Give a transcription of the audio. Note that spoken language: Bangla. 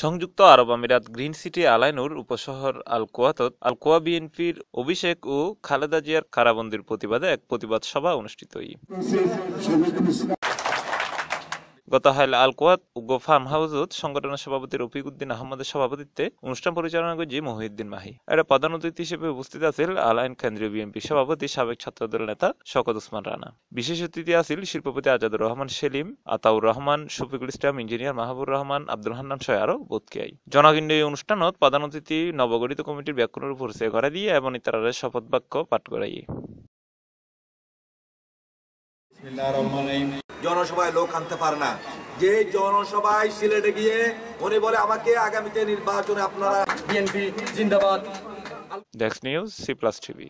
সংযুক্ত আরব আমিরাত গ্রিন সিটি আলাইনুর উপশহর আল কোয়াতত আল কোয়া বিএনপির অভিষেক ও খালেদা জিয়ার কারাবন্দির প্রতিবাদে এক প্রতিবাদ সভা অনুষ্ঠিত গতকাল আলকোয়াত উগ্র ফার্ম হাউসত সংগঠনের সভাপতি রফিক উদ্দিন আহমদের সভাপতিত্বে অনুষ্ঠান পরিচালনা করছে মহিউদ্দিন মাহি এর প্রধান অতিথি হিসেবে উপস্থিত আছেন আলাইন কেন্দ্রীয় বিএনপি সভাপতি সাবেক ছাত্রদল নেতা শকত ওসমান রানা বিশেষ অতিথি আছিল শিল্পপতি আজাদুর রহমান সেলিম আতাউর রহমান শফিকুল ইসলাম ইঞ্জিনিয়ার মাহবুর রহমান আব্দুল হান্নান সহ আরও বোধকিয়াই জনগিন্ড এই অনুষ্ঠানত প্রধান অতিথি নবগঠিত কমিটির ব্যাকরণের উপর সে করা দিয়ে এবং ইতারের শপথ বাক্য পাঠ করাই জনসভায় লোক আনতে পারে না যে জনসভায় সিলেটে গিয়ে উনি বলে আমাকে আগামীতে নির্বাচনে আপনারা বিএনপি জিন্দাবাদ নিউজ সি প্লাস টিভি